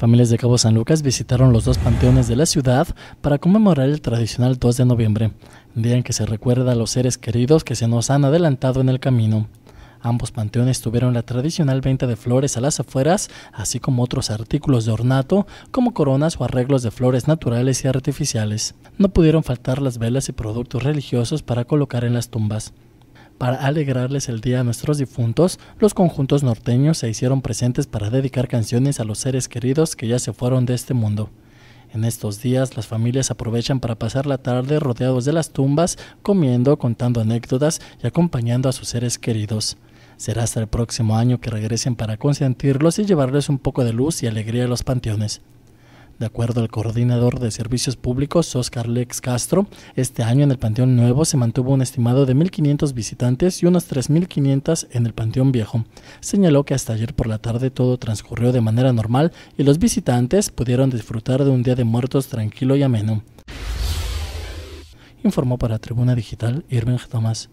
Familias de Cabo San Lucas visitaron los dos panteones de la ciudad para conmemorar el tradicional 2 de noviembre, día en que se recuerda a los seres queridos que se nos han adelantado en el camino. Ambos panteones tuvieron la tradicional venta de flores a las afueras, así como otros artículos de ornato, como coronas o arreglos de flores naturales y artificiales. No pudieron faltar las velas y productos religiosos para colocar en las tumbas. Para alegrarles el día a nuestros difuntos, los conjuntos norteños se hicieron presentes para dedicar canciones a los seres queridos que ya se fueron de este mundo. En estos días las familias aprovechan para pasar la tarde rodeados de las tumbas, comiendo, contando anécdotas y acompañando a sus seres queridos. Será hasta el próximo año que regresen para consentirlos y llevarles un poco de luz y alegría a los panteones. De acuerdo al coordinador de servicios públicos, Oscar Lex Castro, este año en el Panteón Nuevo se mantuvo un estimado de 1.500 visitantes y unos 3.500 en el Panteón Viejo. Señaló que hasta ayer por la tarde todo transcurrió de manera normal y los visitantes pudieron disfrutar de un día de muertos tranquilo y ameno. Informó para Tribuna Digital Irving Tomás.